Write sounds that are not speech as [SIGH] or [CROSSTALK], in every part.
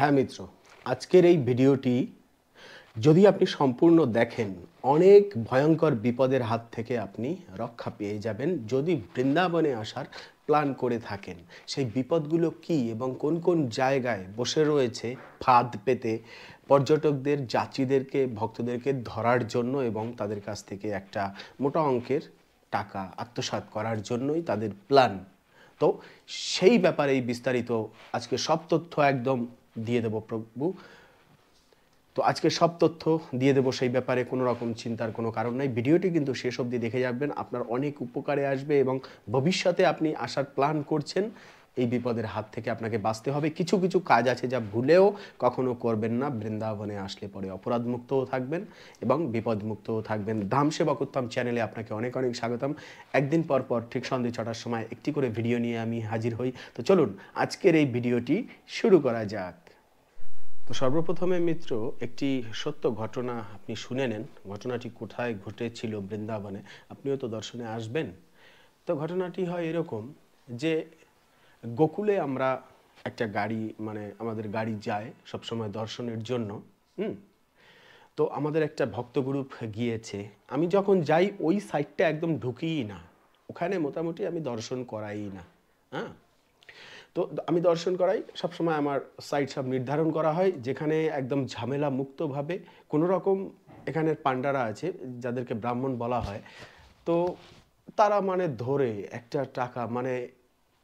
হ্যাঁ মিত্র আজকের এই ভিডিওটি যদি আপনি সম্পূর্ণ দেখেন অনেক ভয়ঙ্কর বিপদের হাত থেকে আপনি রক্ষা পেয়ে যাবেন যদি বৃন্দাবনে আসার প্ল্যান করে থাকেন সেই বিপদগুলো কি এবং কোন কোন জায়গায় বসে রয়েছে ফাঁদ পেতে পর্যটকদের যাত্রীদেরকে ভক্তদেরকে ধরার জন্য এবং তাদের কাছ থেকে একটা মোটা অঙ্কের টাকা আত্মসাত করার জন্যই তাদের প্ল্যান তো সেই ব্যাপারেই বিস্তারিত আজকে সব তথ্য একদম দিয়ে দেব প্রভু তো আজকে সব তথ্য দিয়ে দেবো সেই ব্যাপারে কোনো রকম চিন্তার কোনো কারণ নাই ভিডিওটি কিন্তু শেষ অবধি দেখে যাবেন আপনার অনেক উপকারে আসবে এবং ভবিষ্যতে আপনি আসার প্ল্যান করছেন এই বিপদের হাত থেকে আপনাকে বাঁচতে হবে কিছু কিছু কাজ আছে যা ভুলেও কখনো করবেন না বৃন্দাবনে আসলে পরে অপরাধমুক্তও থাকবেন এবং বিপদমুক্তও থাকবেন ধাম সেবা করতাম চ্যানেলে আপনাকে অনেক অনেক স্বাগতম একদিন পর পর ঠিক সন্ধে ছটার সময় একটি করে ভিডিও নিয়ে আমি হাজির হই তো চলুন আজকের এই ভিডিওটি শুরু করা যাক তো সর্বপ্রথমে মিত্র একটি সত্য ঘটনা আপনি শুনে নেন ঘটনাটি কোথায় ঘটেছিল বৃন্দাবনে আপনিও তো দর্শনে আসবেন তো ঘটনাটি হয় এরকম যে গোকুলে আমরা একটা গাড়ি মানে আমাদের গাড়ি যায় সবসময় দর্শনের জন্য হুম তো আমাদের একটা ভক্ত গ্রুপ গিয়েছে আমি যখন যাই ওই সাইডটা একদম ঢুকিই না ওখানে মোটামুটি আমি দর্শন করাই না হ্যাঁ তো আমি দর্শন করাই সবসময় আমার সাইট সব নির্ধারণ করা হয় যেখানে একদম ঝামেলা মুক্তভাবে কোনো রকম এখানের পাণ্ডারা আছে যাদেরকে ব্রাহ্মণ বলা হয় তো তারা মানে ধরে একটা টাকা মানে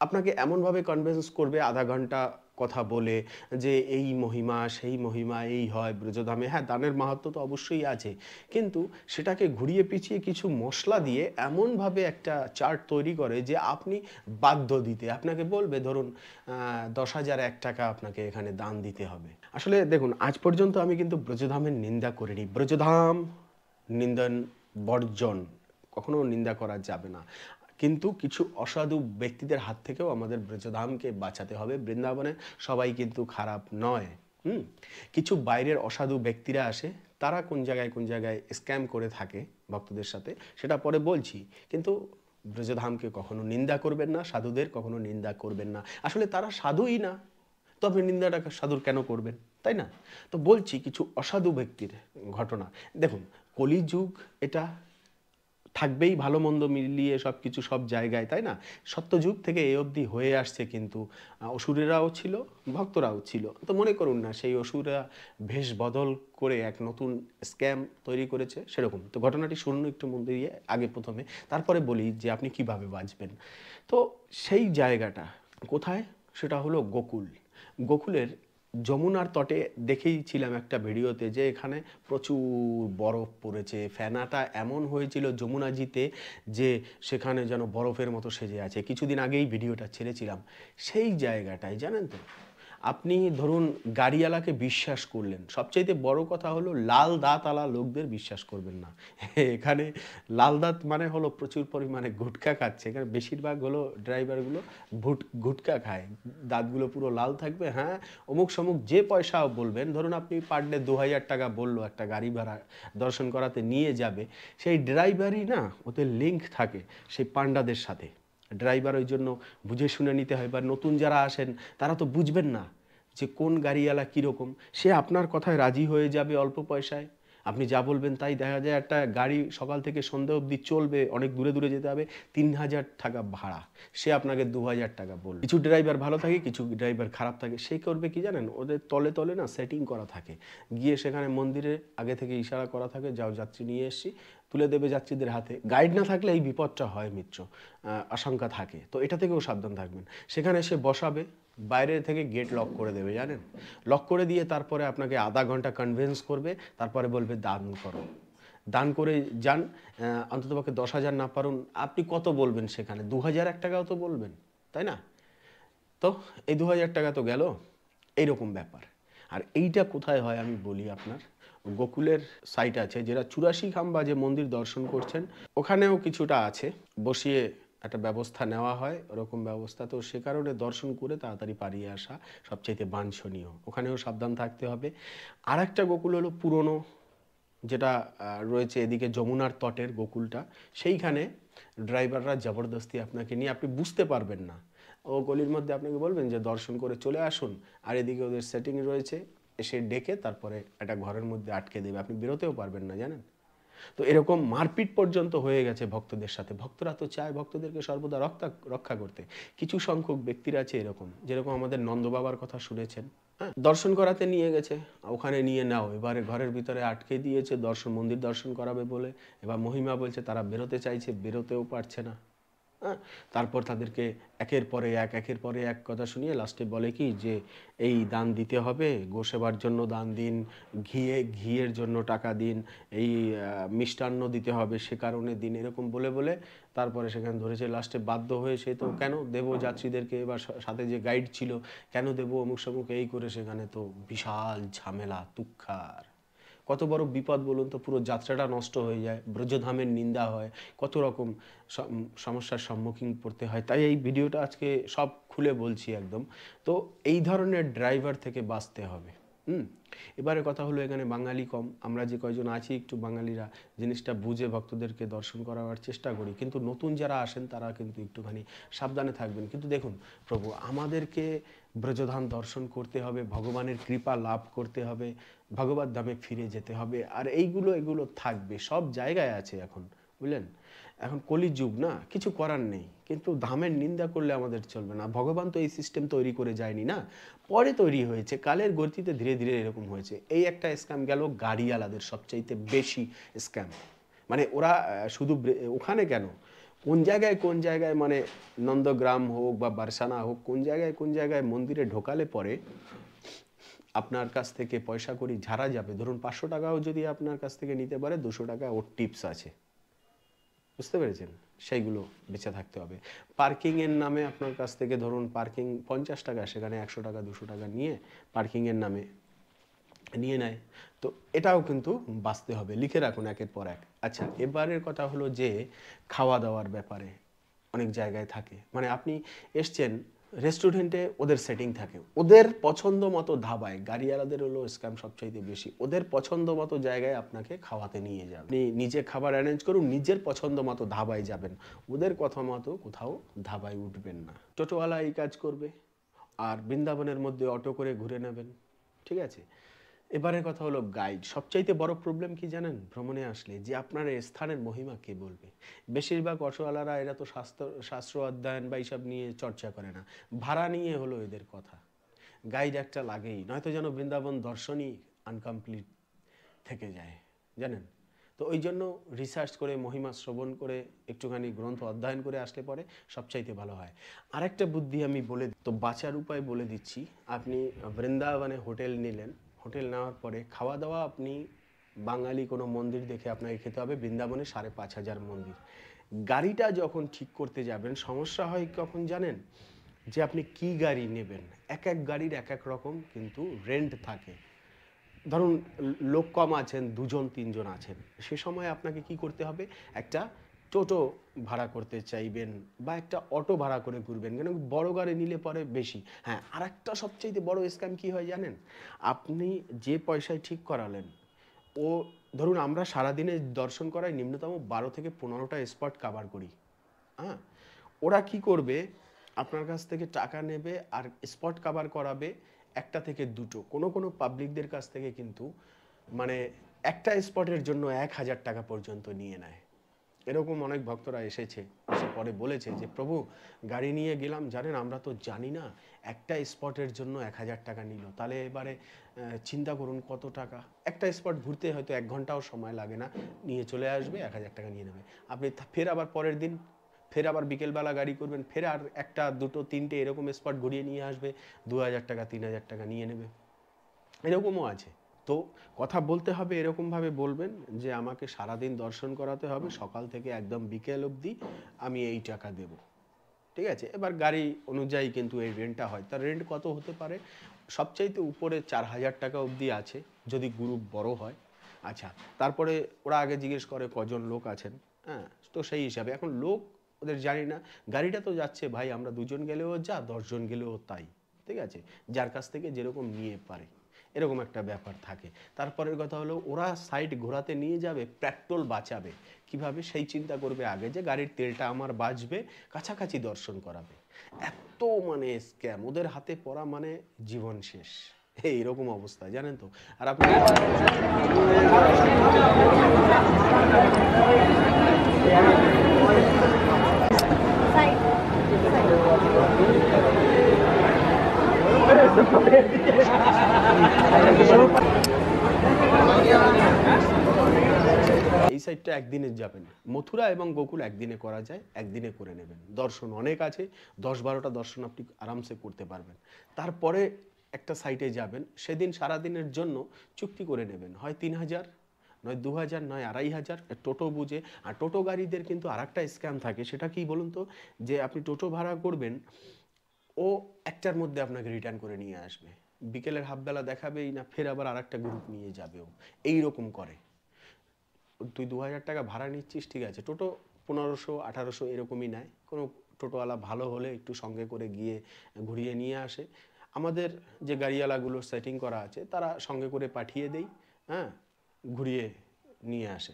আপনাকে এমনভাবে কনভেন্স করবে আধা ঘন্টা কথা বলে যে এই মহিমা সেই মহিমা এই হয় ব্রজধামে হ্যাঁ দানের মাহাত্ম তো অবশ্যই আছে কিন্তু সেটাকে ঘুরিয়ে পিছিয়ে কিছু মশলা দিয়ে এমনভাবে একটা চার্ট তৈরি করে যে আপনি বাধ্য দিতে আপনাকে বলবে ধরুন দশ হাজার এক টাকা আপনাকে এখানে দান দিতে হবে আসলে দেখুন আজ পর্যন্ত আমি কিন্তু ব্রজধামের নিন্দা করিনি ব্রজধাম নিন্দন বর্জন কখনো নিন্দা করা যাবে না কিন্তু কিছু অসাধু ব্যক্তিদের হাত থেকেও আমাদের ব্রজধামকে বাঁচাতে হবে বৃন্দাবনে সবাই কিন্তু খারাপ নয় হুম কিছু বাইরের অসাধু ব্যক্তিরা আসে তারা কোন জায়গায় কোন জায়গায় স্ক্যাম করে থাকে ভক্তদের সাথে সেটা পরে বলছি কিন্তু ব্রজধামকে কখনো নিন্দা করবেন না সাধুদের কখনো নিন্দা করবেন না আসলে তারা সাধুই না তো আপনি নিন্দাটা সাধুর কেন করবেন তাই না তো বলছি কিছু অসাধু ব্যক্তির ঘটনা দেখুন কলিযুগ এটা থাকবেই ভালো মন্দ মিলিয়ে সব কিছু সব জায়গায় তাই না সত্যযুগ থেকে এ অবধি হয়ে আসছে কিন্তু অসুরেরাও ছিল ভক্তরাও ছিল তো মনে করুন না সেই অসুররা বেশ বদল করে এক নতুন স্ক্যাম তৈরি করেছে সেরকম তো ঘটনাটি শূন্য একটু মন দিয়ে আগে প্রথমে তারপরে বলি যে আপনি কিভাবে বাঁচবেন তো সেই জায়গাটা কোথায় সেটা হলো গোকুল গোকুলের যমুনার তটে দেখেইছিলাম একটা ভিডিওতে যে এখানে প্রচুর বরফ পড়েছে ফেনাটা এমন হয়েছিল যমুনাজিতে যে সেখানে যেন বরফের মতো সেজে আছে কিছুদিন আগেই ভিডিওটা ছেড়েছিলাম সেই জায়গাটায় জানেন তো আপনি ধরুন গাড়িওয়ালাকে বিশ্বাস করলেন সবচাইতে বড় কথা হলো লাল দাঁতওয়ালা লোকদের বিশ্বাস করবেন না এখানে লাল দাঁত মানে হলো প্রচুর পরিমাণে গুটকা খাচ্ছে এখানে বেশিরভাগ হলো ড্রাইভারগুলো ভুট গুটকা খায় দাঁতগুলো পুরো লাল থাকবে হ্যাঁ অমুক সমুক যে পয়সা বলবেন ধরুন আপনি পার ডে দু হাজার টাকা বললো একটা গাড়ি ভাড়া দর্শন করাতে নিয়ে যাবে সেই ড্রাইভারই না ওতে লিঙ্ক থাকে সেই পাণ্ডাদের সাথে ড্রাইভার ওই জন্য বুঝে শুনে নিতে হয় বা নতুন যারা আসেন তারা তো বুঝবেন না যে কোন গাড়িওয়ালা কীরকম সে আপনার কথায় রাজি হয়ে যাবে অল্প পয়সায় আপনি যা বলবেন তাই দেখা যায় একটা গাড়ি সকাল থেকে সন্ধে অবধি চলবে অনেক দূরে দূরে যেতে হবে তিন হাজার টাকা ভাড়া সে আপনাকে দু হাজার টাকা বলবে কিছু ড্রাইভার ভালো থাকে কিছু ড্রাইভার খারাপ থাকে সে করবে কি জানেন ওদের তলে তলে না সেটিং করা থাকে গিয়ে সেখানে মন্দিরে আগে থেকে ইশারা করা থাকে যাও যাত্রী নিয়ে এসছি তুলে দেবে যাত্রীদের হাতে গাইড না থাকলে এই বিপদটা হয় মিত্র আশঙ্কা থাকে তো এটা থেকেও সাবধান থাকবেন সেখানে সে বসাবে বাইরে থেকে গেট লক করে দেবে জানেন লক করে দিয়ে তারপরে আপনাকে আধা ঘন্টা কনভিন্স করবে তারপরে বলবে দান করো দান করে যান অন্ততপক্ষে দশ হাজার না পারুন আপনি কত বলবেন সেখানে দু হাজার এক টাকাও তো বলবেন তাই না তো এই দু হাজার টাকা তো গেল এইরকম ব্যাপার আর এইটা কোথায় হয় আমি বলি আপনার গোকুলের সাইট আছে যেটা চুরাশি খাম্বা যে মন্দির দর্শন করছেন ওখানেও কিছুটা আছে বসিয়ে একটা ব্যবস্থা নেওয়া হয় ওরকম ব্যবস্থা তো সে কারণে দর্শন করে তাড়াতাড়ি পারিয়ে আসা সবচাইতে বাঞ্ছনীয় ওখানেও সাবধান থাকতে হবে আর একটা গোকুল হলো পুরনো যেটা রয়েছে এদিকে যমুনার তটের গোকুলটা সেইখানে ড্রাইভাররা জবরদস্তি আপনাকে নিয়ে আপনি বুঝতে পারবেন না ও গলির মধ্যে আপনাকে বলবেন যে দর্শন করে চলে আসুন আর এদিকে ওদের সেটিং রয়েছে এসে ডেকে তারপরে একটা ঘরের মধ্যে আটকে দেবে আপনি বেরোতেও পারবেন না জানেন তো এরকম মারপিট পর্যন্ত হয়ে গেছে ভক্তদের সাথে ভক্তরা তো চায় ভক্তদেরকে সর্বদা রক্ষা রক্ষা করতে কিছু সংখ্যক ব্যক্তিরা আছে এরকম যেরকম আমাদের নন্দবাবার কথা শুনেছেন হ্যাঁ দর্শন করাতে নিয়ে গেছে ওখানে নিয়ে নাও এবারে ঘরের ভিতরে আটকে দিয়েছে দর্শন মন্দির দর্শন করাবে বলে এবার মহিমা বলছে তারা বেরোতে চাইছে বেরোতেও পারছে না হ্যাঁ তারপর তাদেরকে একের পরে এক একের পরে এক কথা শুনিয়ে লাস্টে বলে কি যে এই দান দিতে হবে গোসেবার জন্য দান দিন ঘিয়ে ঘিয়ের জন্য টাকা দিন এই মিষ্টান্ন দিতে হবে সে কারণে দিন এরকম বলে বলে তারপরে সেখানে ধরেছে লাস্টে বাধ্য হয়ে সে তো কেন দেব যাত্রীদেরকে বা সাথে যে গাইড ছিল কেন দেব অমুক সমুক এই করে সেখানে তো বিশাল ঝামেলা তুক্ষার কত বড় বিপদ বলুন তো পুরো যাত্রাটা নষ্ট হয়ে যায় ব্রজধামের নিন্দা হয় কত রকম সমস্যার সম্মুখীন পড়তে হয় তাই এই ভিডিওটা আজকে সব খুলে বলছি একদম তো এই ধরনের ড্রাইভার থেকে বাঁচতে হবে হুম এবারে কথা হলো এখানে বাঙালি কম আমরা যে কয়জন আছি একটু বাঙালিরা জিনিসটা বুঝে ভক্তদেরকে দর্শন করাবার চেষ্টা করি কিন্তু নতুন যারা আসেন তারা কিন্তু একটুখানি সাবধানে থাকবেন কিন্তু দেখুন প্রভু আমাদেরকে ব্রজধান দর্শন করতে হবে ভগবানের কৃপা লাভ করতে হবে ভগবত ধামে ফিরে যেতে হবে আর এইগুলো এগুলো থাকবে সব জায়গায় আছে এখন বুঝলেন এখন কলি যুগ না কিছু করার নেই কিন্তু ধামের নিন্দা করলে আমাদের চলবে না ভগবান তো এই সিস্টেম তৈরি করে যায়নি না পরে তৈরি হয়েছে কালের গতিতে ধীরে ধীরে এরকম হয়েছে এই একটা স্ক্যাম গেল গাড়িওয়ালাদের সবচাইতে বেশি স্ক্যাম মানে ওরা শুধু ওখানে কেন কোন জায়গায় কোন জায়গায় মানে নন্দগ্রাম হোক বা বারসানা হোক কোন জায়গায় কোন জায়গায় মন্দিরে ঢোকালে পরে আপনার কাছ থেকে পয়সা করি ঝাড়া যাবে ধরুন পাঁচশো টাকাও যদি আপনার কাছ থেকে নিতে পারে দুশো টাকা ওর টিপস আছে বুঝতে পেরেছেন সেইগুলো বেঁচে থাকতে হবে পার্কিংয়ের নামে আপনার কাছ থেকে ধরুন পার্কিং পঞ্চাশ টাকা সেখানে একশো টাকা দুশো টাকা নিয়ে পার্কিংয়ের নামে নিয়ে নেয় তো এটাও কিন্তু বাঁচতে হবে লিখে রাখুন একের পর এক আচ্ছা এবারের কথা হলো যে খাওয়া দাওয়ার ব্যাপারে অনেক জায়গায় থাকে মানে আপনি এসছেন রেস্টুরেন্টে ওদের সেটিং থাকে ওদের পছন্দ মতো ধাবায় গাড়িওয়ালাদের হলো স্ক্যাম সবচাইতে বেশি ওদের পছন্দ মতো জায়গায় আপনাকে খাওয়াতে নিয়ে যাবে আপনি নিজে খাবার অ্যারেঞ্জ করুন নিজের পছন্দ মতো ধাবায় যাবেন ওদের কথা মতো কোথাও ধাবায় উঠবেন না টোটোওয়ালা এই কাজ করবে আর বৃন্দাবনের মধ্যে অটো করে ঘুরে নেবেন ঠিক আছে এবারের কথা হলো গাইড সবচাইতে বড় প্রবলেম কি জানেন ভ্রমণে আসলে যে আপনার স্থানের মহিমা কে বলবে বেশিরভাগ অটোওয়ালারা এরা তো শাস্ত্র শাস্ত্র অধ্যয়ন বা এইসব নিয়ে চর্চা করে না ভাড়া নিয়ে হলো এদের কথা গাইড একটা লাগেই নয়তো যেন বৃন্দাবন দর্শনই আনকমপ্লিট থেকে যায় জানেন তো ওই জন্য রিসার্চ করে মহিমা শ্রবণ করে একটুখানি গ্রন্থ অধ্যয়ন করে আসলে পরে সবচাইতে ভালো হয় আরেকটা বুদ্ধি আমি বলে তো বাঁচার উপায় বলে দিচ্ছি আপনি বৃন্দাবনে হোটেল নিলেন হোটেল নেওয়ার পরে খাওয়া দাওয়া আপনি বাঙালি কোনো মন্দির দেখে আপনাকে খেতে হবে বৃন্দাবনে সাড়ে পাঁচ হাজার মন্দির গাড়িটা যখন ঠিক করতে যাবেন সমস্যা হয় কখন জানেন যে আপনি কি গাড়ি নেবেন এক এক গাড়ির এক এক রকম কিন্তু রেন্ট থাকে ধরুন লোক কম আছেন দুজন তিনজন আছেন সে সময় আপনাকে কি করতে হবে একটা টোটো ভাড়া করতে চাইবেন বা একটা অটো ভাড়া করে ঘুরবেন কেন বড় গাড়ি নিলে পরে বেশি হ্যাঁ আর একটা সবচেয়ে বড় স্ক্যাম কি হয় জানেন আপনি যে পয়সায় ঠিক করালেন ও ধরুন আমরা সারাদিনে দর্শন করায় নিম্নতম বারো থেকে পনেরোটা স্পট কাভার করি হ্যাঁ ওরা কি করবে আপনার কাছ থেকে টাকা নেবে আর স্পট কাভার করাবে একটা থেকে দুটো কোনো কোনো পাবলিকদের কাছ থেকে কিন্তু মানে একটা স্পটের জন্য এক হাজার টাকা পর্যন্ত নিয়ে নেয় এরকম অনেক ভক্তরা এসেছে এসে পরে বলেছে যে প্রভু গাড়ি নিয়ে গেলাম জানেন আমরা তো জানি না একটা স্পটের জন্য এক হাজার টাকা নিল তাহলে এবারে চিন্তা করুন কত টাকা একটা স্পট ঘুরতে হয়তো এক ঘন্টাও সময় লাগে না নিয়ে চলে আসবে এক হাজার টাকা নিয়ে নেবে আপনি ফের আবার পরের দিন ফের আবার বিকেলবেলা গাড়ি করবেন ফের আর একটা দুটো তিনটে এরকম স্পট ঘুরিয়ে নিয়ে আসবে দু হাজার টাকা তিন হাজার টাকা নিয়ে নেবে এরকমও আছে তো কথা বলতে হবে এরকমভাবে বলবেন যে আমাকে সারাদিন দর্শন করাতে হবে সকাল থেকে একদম বিকেল অবধি আমি এই টাকা দেব ঠিক আছে এবার গাড়ি অনুযায়ী কিন্তু এই রেন্টটা হয় তার রেন্ট কত হতে পারে সবচাইতে উপরে চার হাজার টাকা অবধি আছে যদি গ্রুপ বড় হয় আচ্ছা তারপরে ওরা আগে জিজ্ঞেস করে কজন লোক আছেন হ্যাঁ তো সেই হিসাবে এখন লোক ওদের জানি না গাড়িটা তো যাচ্ছে ভাই আমরা দুজন গেলেও যা দশজন গেলেও তাই ঠিক আছে যার কাছ থেকে যেরকম নিয়ে পারে এরকম একটা ব্যাপার থাকে তারপরের কথা হলো ওরা সাইড ঘোরাতে নিয়ে যাবে পেট্রোল বাঁচাবে কিভাবে সেই চিন্তা করবে আগে যে গাড়ির তেলটা আমার বাঁচবে কাছাকাছি দর্শন করাবে এত মানে স্ক্যাম ওদের হাতে পড়া মানে জীবন শেষ এইরকম অবস্থা জানেন তো আর আপনি Thank you. এই সাইডটা একদিনে যাবেন মথুরা এবং গোকুল একদিনে করা যায় একদিনে করে নেবেন দর্শন অনেক আছে দশ বারোটা দর্শন আপনি আরামসে করতে পারবেন তারপরে একটা সাইটে যাবেন সেদিন সারাদিনের জন্য চুক্তি করে নেবেন হয় তিন হাজার নয় দু হাজার নয় আড়াই হাজার টোটো বুঝে আর টোটো গাড়িদের কিন্তু আর একটা স্ক্যাম থাকে সেটা কি বলুন তো যে আপনি টোটো ভাড়া করবেন ও একটার মধ্যে আপনাকে রিটার্ন করে নিয়ে আসবে বিকেলের হাফবেলা দেখাবেই না ফের আবার আর একটা গ্রুপ নিয়ে ও এই রকম করে তুই দু হাজার টাকা ভাড়া নিচ্ছিস ঠিক আছে টোটো পনেরোশো আঠারোশো এরকমই নেয় কোনো টোটোওয়ালা ভালো হলে একটু সঙ্গে করে গিয়ে ঘুরিয়ে নিয়ে আসে আমাদের যে গাড়িওয়ালাগুলো সেটিং করা আছে তারা সঙ্গে করে পাঠিয়ে দেই হ্যাঁ ঘুরিয়ে নিয়ে আসে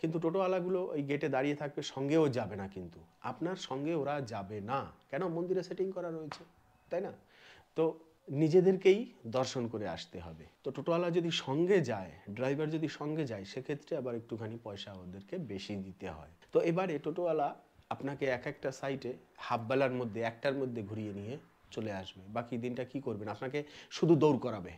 কিন্তু টোটোওয়ালাগুলো ওই গেটে দাঁড়িয়ে থাকবে সঙ্গেও যাবে না কিন্তু আপনার সঙ্গে ওরা যাবে না কেন মন্দিরে সেটিং করা রয়েছে তাই না তো নিজেদেরকেই দর্শন করে আসতে হবে তো টোটোওয়ালা যদি সঙ্গে যায় ড্রাইভার যদি সঙ্গে যায় সেক্ষেত্রে আবার একটুখানি পয়সা ওদেরকে বেশি দিতে হয় তো এবারে টোটোওয়ালা আপনাকে এক একটা সাইটে হাফবেলার মধ্যে একটার মধ্যে ঘুরিয়ে নিয়ে চলে আসবে বাকি দিনটা কি করবেন আপনাকে শুধু দৌড় করাবে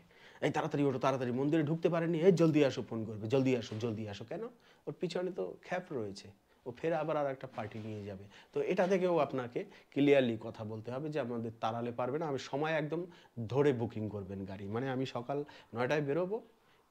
এই তাড়াতাড়ি ওটো তাড়াতাড়ি মন্দিরে ঢুকতে পারেনি এই জলদি আসো ফোন করবে জলদি আসো জলদি আসো কেন ওর পিছনে তো খ্যাপ রয়েছে ও ফের আবার আর একটা পার্টি নিয়ে যাবে তো এটা থেকেও আপনাকে ক্লিয়ারলি কথা বলতে হবে যে আমাদের তাড়ালে পারবে না আমি সময় একদম ধরে বুকিং করবেন গাড়ি মানে আমি সকাল নয়টায় বেরোবো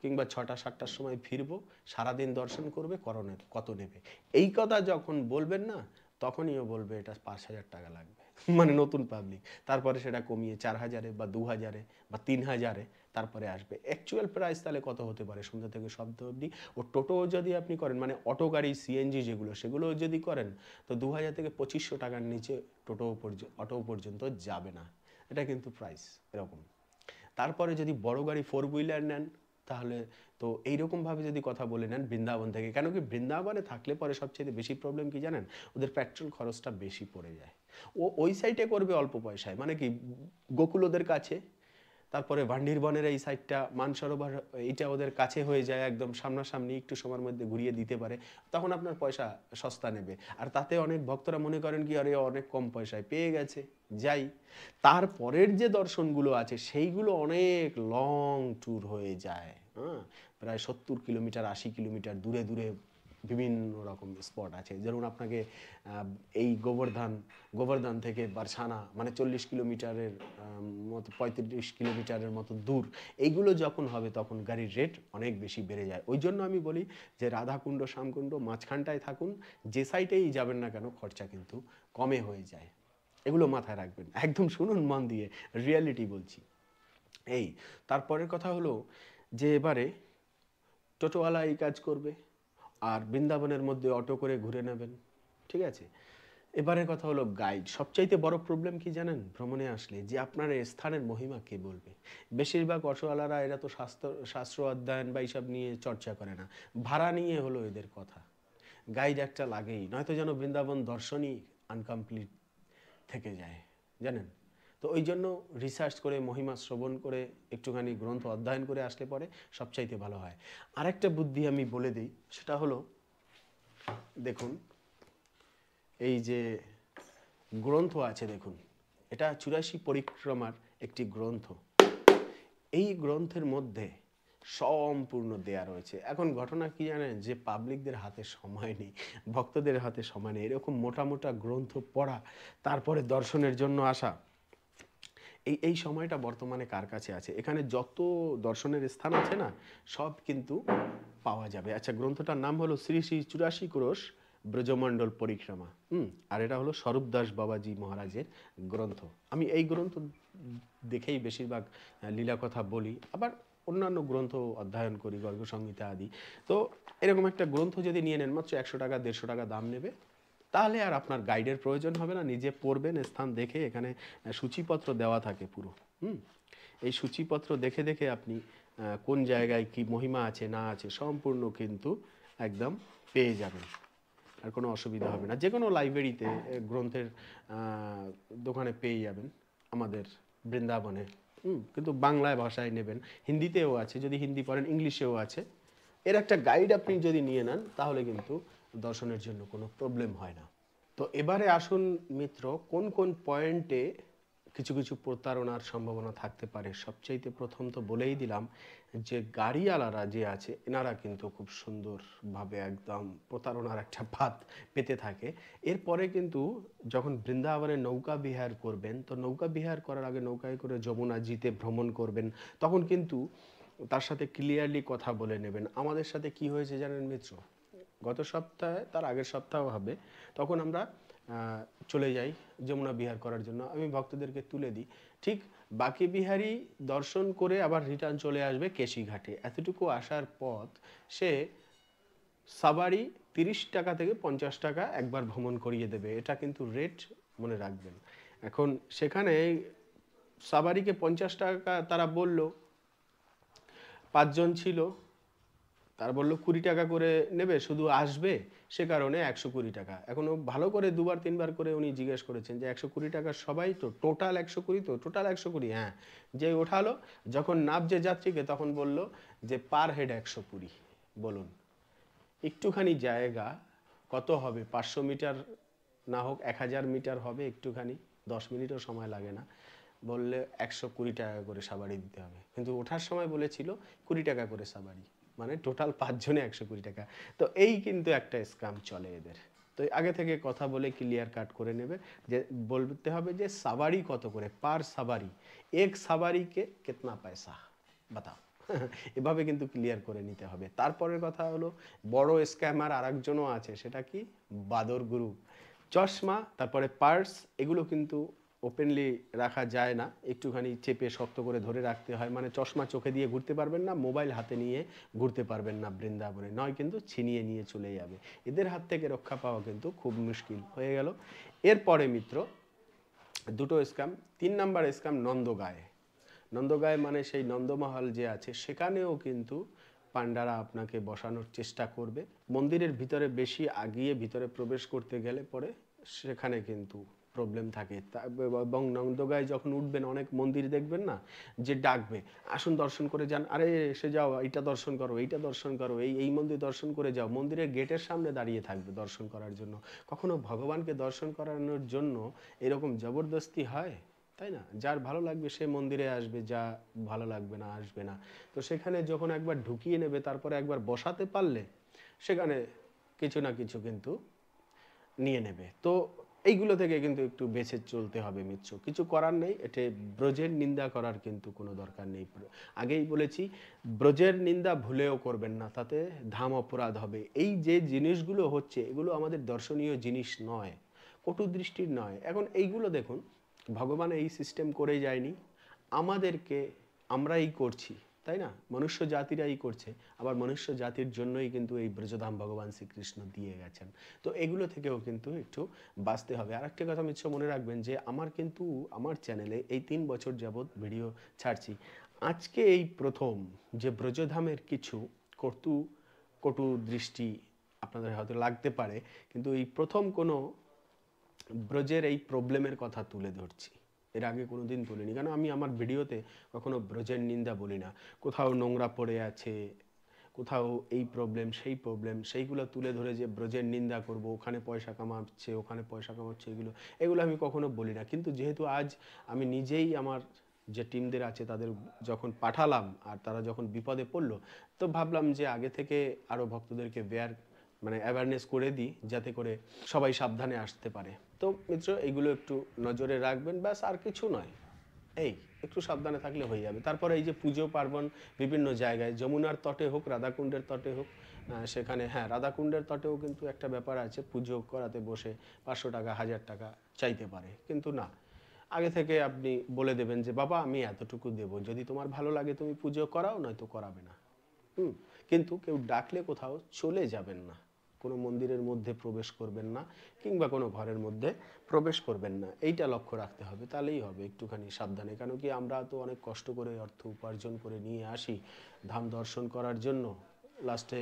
কিংবা ছটা সাতটার সময় ফিরবো সারাদিন দর্শন করবে করণে কত নেবে এই কথা যখন বলবেন না তখনই ও বলবে এটা পাঁচ হাজার টাকা লাগবে মানে নতুন পাবলিক তারপরে সেটা কমিয়ে চার হাজারে বা দু হাজারে বা তিন হাজারে তারপরে আসবে অ্যাকচুয়াল প্রাইস তাহলে কত হতে পারে সন্ধ্যা থেকে শব্দ অবধি ও টোটো যদি আপনি করেন মানে অটো গাড়ি সিএনজি যেগুলো সেগুলো যদি করেন তো দু হাজার থেকে পঁচিশশো টাকার নিচে টোটো পর্যন্ত অটো পর্যন্ত যাবে না এটা কিন্তু প্রাইস এরকম তারপরে যদি বড় গাড়ি ফোর হুইলার নেন তাহলে তো এইরকমভাবে যদি কথা বলে নেন বৃন্দাবন থেকে কেন কি বৃন্দাবনে থাকলে পরে সবচেয়ে বেশি প্রবলেম কি জানেন ওদের পেট্রোল খরচটা বেশি পড়ে যায় ও ওই সাইডে করবে অল্প পয়সায় মানে কি গোকুল ওদের কাছে তারপরে ভান্ডিরবনের এই সাইডটা মানসরোবর এটা ওদের কাছে হয়ে যায় একদম সামনাসামনি একটু সময়ের মধ্যে ঘুরিয়ে দিতে পারে তখন আপনার পয়সা সস্তা নেবে আর তাতে অনেক ভক্তরা মনে করেন কি আরে অনেক কম পয়সায় পেয়ে গেছে যাই তারপরের যে দর্শনগুলো আছে সেইগুলো অনেক লং ট্যুর হয়ে যায় হ্যাঁ প্রায় সত্তর কিলোমিটার আশি কিলোমিটার দূরে দূরে বিভিন্ন রকম স্পট আছে যেমন আপনাকে এই গোবর্ধান গোবর্ধান থেকে বারছানা মানে চল্লিশ কিলোমিটারের মতো পঁয়ত্রিশ কিলোমিটারের মতো দূর এইগুলো যখন হবে তখন গাড়ির রেট অনেক বেশি বেড়ে যায় ওই জন্য আমি বলি যে রাধাকুণ্ড শ্যামকুণ্ড মাঝখানটায় থাকুন যে সাইটেই যাবেন না কেন খরচা কিন্তু কমে হয়ে যায় এগুলো মাথায় রাখবেন একদম শুনুন মন দিয়ে রিয়ালিটি বলছি এই তারপরের কথা হলো যে এবারে টোটোওয়ালা এই কাজ করবে আর বৃন্দাবনের মধ্যে অটো করে ঘুরে নেবেন ঠিক আছে এবারের কথা হলো গাইড সবচাইতে বড় প্রবলেম কি জানেন ভ্রমণে আসলে যে আপনার স্থানের মহিমা কে বলবে বেশিরভাগ অটোওয়ালারা এরা তো শাস্ত্র শাস্ত্র অধ্যয়ন বা এইসব নিয়ে চর্চা করে না ভাড়া নিয়ে হলো এদের কথা গাইড একটা লাগেই নয়তো যেন বৃন্দাবন দর্শনই আনকমপ্লিট থেকে যায় জানেন তো ওই জন্য রিসার্চ করে মহিমা শ্রবণ করে একটুখানি গ্রন্থ অধ্যয়ন করে আসলে পরে সবচাইতে ভালো হয় আরেকটা বুদ্ধি আমি বলে দিই সেটা হলো দেখুন এই যে গ্রন্থ আছে দেখুন এটা চুরাশি পরিক্রমার একটি গ্রন্থ এই গ্রন্থের মধ্যে সম্পূর্ণ দেয়া রয়েছে এখন ঘটনা কি জানেন যে পাবলিকদের হাতে সময় নেই ভক্তদের হাতে সময় নেই এরকম মোটা মোটা গ্রন্থ পড়া তারপরে দর্শনের জন্য আসা এই এই সময়টা বর্তমানে কার কাছে আছে এখানে যত দর্শনের স্থান আছে না সব কিন্তু পাওয়া যাবে আচ্ছা গ্রন্থটার নাম হলো শ্রী শ্রী চুরাশি ক্রোশ ব্রজমণ্ডল পরিক্রমা হুম আর এটা হলো স্বরূপ দাস বাবাজি মহারাজের গ্রন্থ আমি এই গ্রন্থ দেখেই বেশিরভাগ লীলা কথা বলি আবার অন্যান্য গ্রন্থ অধ্যয়ন করি গল্প সংহিতা আদি তো এরকম একটা গ্রন্থ যদি নিয়ে নেন মাত্র একশো টাকা দেড়শো টাকা দাম নেবে তাহলে আর আপনার গাইডের প্রয়োজন হবে না নিজে পড়বেন স্থান দেখে এখানে সূচিপত্র দেওয়া থাকে পুরো হুম এই সূচিপত্র দেখে দেখে আপনি কোন জায়গায় কি মহিমা আছে না আছে সম্পূর্ণ কিন্তু একদম পেয়ে যাবেন আর কোনো অসুবিধা হবে না যে কোনো লাইব্রেরিতে গ্রন্থের দোকানে পেয়ে যাবেন আমাদের বৃন্দাবনে হুম কিন্তু বাংলায় ভাষায় নেবেন হিন্দিতেও আছে যদি হিন্দি পড়েন ইংলিশেও আছে এর একটা গাইড আপনি যদি নিয়ে নেন তাহলে কিন্তু দর্শনের জন্য কোনো প্রবলেম হয় না তো এবারে আসুন মিত্র কোন কোন পয়েন্টে কিছু কিছু প্রতারণার সম্ভাবনা থাকতে পারে সবচাইতে প্রথম তো বলেই দিলাম যে গাড়িওয়ালারা যে আছে এনারা কিন্তু খুব সুন্দরভাবে একদম প্রতারণার একটা ভাত পেতে থাকে এরপরে কিন্তু যখন বৃন্দাবনে নৌকা বিহার করবেন তো নৌকা বিহার করার আগে নৌকায় করে যমুনা জিতে ভ্রমণ করবেন তখন কিন্তু তার সাথে ক্লিয়ারলি কথা বলে নেবেন আমাদের সাথে কি হয়েছে জানেন মিত্র গত সপ্তাহে তার আগের সপ্তাহ হবে তখন আমরা চলে যাই যমুনা বিহার করার জন্য আমি ভক্তদেরকে তুলে দিই ঠিক বাকি বিহারি দর্শন করে আবার রিটার্ন চলে আসবে কেশিঘাটে এতটুকু আসার পথ সে সাবারি তিরিশ টাকা থেকে পঞ্চাশ টাকা একবার ভ্রমণ করিয়ে দেবে এটা কিন্তু রেট মনে রাখবেন এখন সেখানে সাবারিকে পঞ্চাশ টাকা তারা বলল পাঁচজন ছিল তার বলল কুড়ি টাকা করে নেবে শুধু আসবে সে কারণে একশো কুড়ি টাকা এখনও ভালো করে দুবার তিনবার করে উনি জিজ্ঞেস করেছেন যে একশো কুড়ি টাকা সবাই তো টোটাল একশো কুড়ি তো টোটাল একশো কুড়ি হ্যাঁ যে ওঠালো যখন নাবজে যাত্রীকে তখন বলল যে পার হেড একশো কুড়ি বলুন একটুখানি জায়গা কত হবে পাঁচশো মিটার না হোক এক হাজার মিটার হবে একটুখানি দশ মিনিটও সময় লাগে না বললে একশো কুড়ি টাকা করে সাবারি দিতে হবে কিন্তু ওঠার সময় বলেছিল কুড়ি টাকা করে সাবারি মানে টোটাল পাঁচজনে একশো কুড়ি টাকা তো এই কিন্তু একটা স্ক্যাম চলে এদের তো আগে থেকে কথা বলে ক্লিয়ার কাট করে নেবে যে বলতে হবে যে সাবারি কত করে পার সাবারি এক সাবারিকে কেতনা পয়সা বাতাও [LAUGHS] এভাবে কিন্তু ক্লিয়ার করে নিতে হবে তারপরের কথা হলো বড় স্ক্যামার আর আছে সেটা কি বাদর গ্রুপ চশমা তারপরে পার্স এগুলো কিন্তু ওপেনলি রাখা যায় না একটুখানি চেপে শক্ত করে ধরে রাখতে হয় মানে চশমা চোখে দিয়ে ঘুরতে পারবেন না মোবাইল হাতে নিয়ে ঘুরতে পারবেন না বৃন্দাবনে নয় কিন্তু ছিনিয়ে নিয়ে চলে যাবে এদের হাত থেকে রক্ষা পাওয়া কিন্তু খুব মুশকিল হয়ে গেল এরপরে মিত্র দুটো স্ক্যাম তিন নাম্বার স্ক্যাম নন্দগায়ে নন্দগায়ে মানে সেই নন্দমহল যে আছে সেখানেও কিন্তু পান্ডারা আপনাকে বসানোর চেষ্টা করবে মন্দিরের ভিতরে বেশি আগিয়ে ভিতরে প্রবেশ করতে গেলে পরে সেখানে কিন্তু প্রবলেম থাকে এবং নন্দগায় যখন উঠবেন অনেক মন্দির দেখবেন না যে ডাকবে আসুন দর্শন করে যান আরে এসে যাও এইটা দর্শন করো এইটা দর্শন করো এই এই মন্দির দর্শন করে যাও মন্দিরের গেটের সামনে দাঁড়িয়ে থাকবে দর্শন করার জন্য কখনো ভগবানকে দর্শন করানোর জন্য এরকম জবরদস্তি হয় তাই না যার ভালো লাগবে সে মন্দিরে আসবে যা ভালো লাগবে না আসবে না তো সেখানে যখন একবার ঢুকিয়ে নেবে তারপরে একবার বসাতে পারলে সেখানে কিছু না কিছু কিন্তু নিয়ে নেবে তো এইগুলো থেকে কিন্তু একটু বেছে চলতে হবে মিত্র কিছু করার নেই এতে ব্রজের নিন্দা করার কিন্তু কোনো দরকার নেই আগেই বলেছি ব্রজের নিন্দা ভুলেও করবেন না তাতে ধাম অপরাধ হবে এই যে জিনিসগুলো হচ্ছে এগুলো আমাদের দর্শনীয় জিনিস নয় কটু দৃষ্টির নয় এখন এইগুলো দেখুন ভগবান এই সিস্টেম করে যায়নি আমাদেরকে আমরাই করছি তাই না মনুষ্য জাতিরাই করছে আবার মনুষ্য জাতির জন্যই কিন্তু এই ব্রজধাম ভগবান শ্রীকৃষ্ণ দিয়ে গেছেন তো এগুলো থেকেও কিন্তু একটু বাঁচতে হবে আর একটা কথা মিচ্ছ মনে রাখবেন যে আমার কিন্তু আমার চ্যানেলে এই তিন বছর যাবৎ ভিডিও ছাড়ছি আজকে এই প্রথম যে ব্রজধামের কিছু কটু কটু দৃষ্টি আপনাদের হয়তো লাগতে পারে কিন্তু এই প্রথম কোনো ব্রজের এই প্রবলেমের কথা তুলে ধরছি এর আগে কোনো দিন বলিনি কেন আমি আমার ভিডিওতে কখনো ব্রজের নিন্দা বলি না কোথাও নোংরা পড়ে আছে কোথাও এই প্রবলেম সেই প্রবলেম সেইগুলো তুলে ধরে যে ব্রজের নিন্দা করব ওখানে পয়সা কামাচ্ছে ওখানে পয়সা কামাচ্ছে এগুলো এগুলো আমি কখনো বলি না কিন্তু যেহেতু আজ আমি নিজেই আমার যে টিমদের আছে তাদের যখন পাঠালাম আর তারা যখন বিপদে পড়লো তো ভাবলাম যে আগে থেকে আরও ভক্তদেরকে বেয়ার মানে অ্যাওয়ারনেস করে দিই যাতে করে সবাই সাবধানে আসতে পারে তো মিত্র এগুলো একটু নজরে রাখবেন ব্যাস আর কিছু নয় এই একটু সাবধানে থাকলে হয়ে যাবে তারপরে এই যে পুজো পার্বণ বিভিন্ন জায়গায় যমুনার তটে হোক রাধাকুণ্ডের তটে হোক সেখানে হ্যাঁ রাধাকুণ্ডের তটেও কিন্তু একটা ব্যাপার আছে পুজো করাতে বসে পাঁচশো টাকা হাজার টাকা চাইতে পারে কিন্তু না আগে থেকে আপনি বলে দেবেন যে বাবা আমি এতটুকু দেব যদি তোমার ভালো লাগে তুমি পুজো করাও নয়তো করাবে না হুম কিন্তু কেউ ডাকলে কোথাও চলে যাবেন না কোনো মন্দিরের মধ্যে প্রবেশ করবেন না কিংবা কোনো ঘরের মধ্যে প্রবেশ করবেন না এইটা লক্ষ্য রাখতে হবে তাহলেই হবে একটুখানি সাবধানে কেন কি আমরা তো অনেক কষ্ট করে অর্থ উপার্জন করে নিয়ে আসি ধাম দর্শন করার জন্য লাস্টে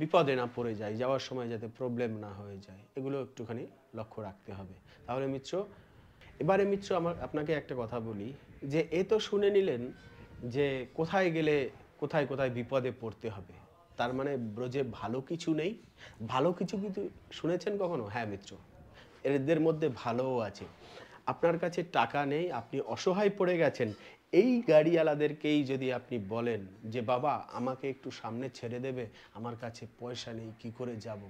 বিপদে না পড়ে যায় যাওয়ার সময় যাতে প্রবলেম না হয়ে যায় এগুলো একটুখানি লক্ষ্য রাখতে হবে তাহলে মিত্র এবারে মিত্র আমার আপনাকে একটা কথা বলি যে এ তো শুনে নিলেন যে কোথায় গেলে কোথায় কোথায় বিপদে পড়তে হবে তার মানে ব্রজে ভালো কিছু নেই ভালো কিছু কিন্তু শুনেছেন কখনো হ্যাঁ মিত্র এদের মধ্যে ভালোও আছে আপনার কাছে টাকা নেই আপনি অসহায় পড়ে গেছেন এই গাড়িওয়ালাদেরকেই যদি আপনি বলেন যে বাবা আমাকে একটু সামনে ছেড়ে দেবে আমার কাছে পয়সা নেই কি করে যাব।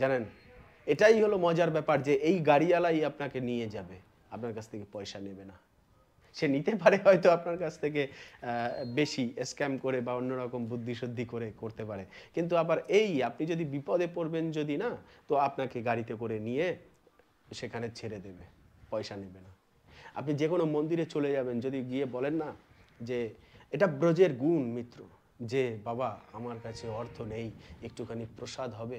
জানেন এটাই হলো মজার ব্যাপার যে এই গাড়িওয়ালাই আপনাকে নিয়ে যাবে আপনার কাছ থেকে পয়সা নেবে না সে নিতে পারে হয়তো আপনার কাছ থেকে বেশি স্ক্যাম করে বা অন্যরকম বুদ্ধিশুদ্ধি করে করতে পারে কিন্তু আবার এই আপনি যদি বিপদে পড়বেন যদি না তো আপনাকে গাড়িতে করে নিয়ে সেখানে ছেড়ে দেবে পয়সা নেবে না আপনি যে কোনো মন্দিরে চলে যাবেন যদি গিয়ে বলেন না যে এটা ব্রজের গুণ মিত্র যে বাবা আমার কাছে অর্থ নেই একটুখানি প্রসাদ হবে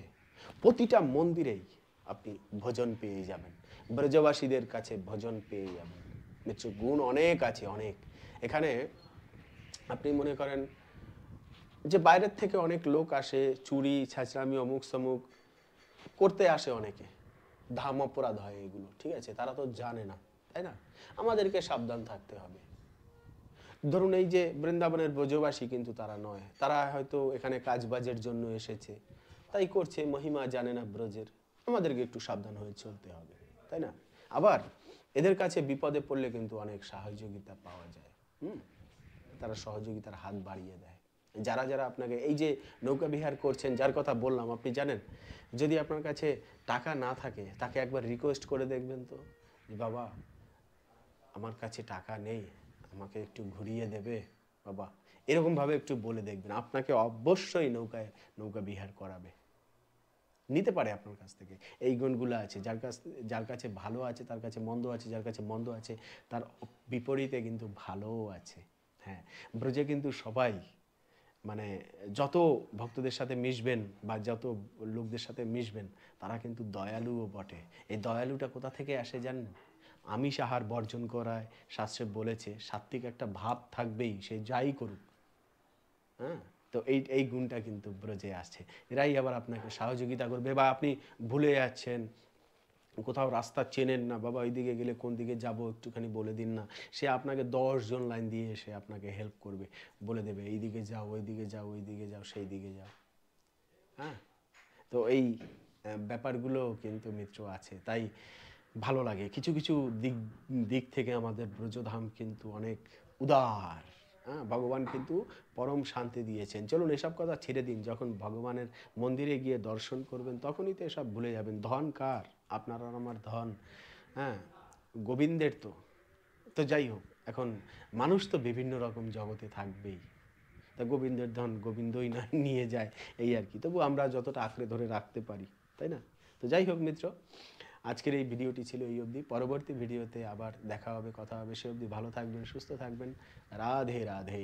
প্রতিটা মন্দিরেই আপনি ভোজন পেয়ে যাবেন ব্রজবাসীদের কাছে ভোজন পেয়ে যাবেন মিত্র গুণ অনেক আছে অনেক এখানে আপনি মনে করেন যে বাইরের থেকে অনেক লোক আসে চুরি ছাঁচরামি অমুক সমুক করতে আসে অনেকে ধাম অপরাধ হয় এগুলো ঠিক আছে তারা তো জানে না তাই না আমাদেরকে সাবধান থাকতে হবে ধরুন এই যে বৃন্দাবনের ব্রজবাসী কিন্তু তারা নয় তারা হয়তো এখানে কাজবাজের জন্য এসেছে তাই করছে মহিমা জানে না ব্রজের আমাদেরকে একটু সাবধান হয়ে চলতে হবে তাই না আবার এদের কাছে বিপদে পড়লে কিন্তু অনেক সহযোগিতা পাওয়া যায় হুম তারা সহযোগিতার হাত বাড়িয়ে দেয় যারা যারা আপনাকে এই যে নৌকা বিহার করছেন যার কথা বললাম আপনি জানেন যদি আপনার কাছে টাকা না থাকে তাকে একবার রিকোয়েস্ট করে দেখবেন তো যে বাবা আমার কাছে টাকা নেই আমাকে একটু ঘুরিয়ে দেবে বাবা এরকমভাবে একটু বলে দেখবেন আপনাকে অবশ্যই নৌকায় নৌকা বিহার করাবে নিতে পারে আপনার কাছ থেকে এই গুণগুলো আছে যার কাছ যার কাছে ভালো আছে তার কাছে মন্দ আছে যার কাছে মন্দ আছে তার বিপরীতে কিন্তু ভালোও আছে হ্যাঁ ব্রজে কিন্তু সবাই মানে যত ভক্তদের সাথে মিশবেন বা যত লোকদের সাথে মিশবেন তারা কিন্তু দয়ালুও বটে এই দয়ালুটা কোথা থেকে আসে জানেন আমিষ আহার বর্জন করায় শাস্ত্রে বলেছে সাত্ত্বিক একটা ভাব থাকবেই সে যাই করুক হ্যাঁ তো এই এই গুণটা কিন্তু ব্রজে আসছে এরাই আবার আপনাকে সহযোগিতা করবে বা আপনি ভুলে যাচ্ছেন কোথাও রাস্তা চেনেন না বাবা ওইদিকে গেলে কোন দিকে যাব একটুখানি বলে দিন না সে আপনাকে দশজন লাইন দিয়ে এসে আপনাকে হেল্প করবে বলে দেবে এই দিকে যাও ওই দিকে যাও ওই দিকে যাও সেই দিকে যাও হ্যাঁ তো এই ব্যাপারগুলো কিন্তু মিত্র আছে তাই ভালো লাগে কিছু কিছু দিক দিক থেকে আমাদের ব্রজধাম কিন্তু অনেক উদার হ্যাঁ ভগবান কিন্তু পরম শান্তি দিয়েছেন চলুন এসব কথা ছেড়ে দিন যখন ভগবানের মন্দিরে গিয়ে দর্শন করবেন তখনই তো এসব ভুলে যাবেন ধন কার আপনার আর আমার ধন হ্যাঁ গোবিন্দের তো তো যাই হোক এখন মানুষ তো বিভিন্ন রকম জগতে থাকবেই তা গোবিন্দের ধন গোবিন্দই না নিয়ে যায় এই আর কি তবু আমরা যতটা আঁকড়ে ধরে রাখতে পারি তাই না তো যাই হোক মিত্র আজকের এই ভিডিওটি ছিল এই অবধি পরবর্তী ভিডিওতে আবার দেখা হবে কথা হবে সে অবধি ভালো থাকবেন সুস্থ থাকবেন রাধে রাধে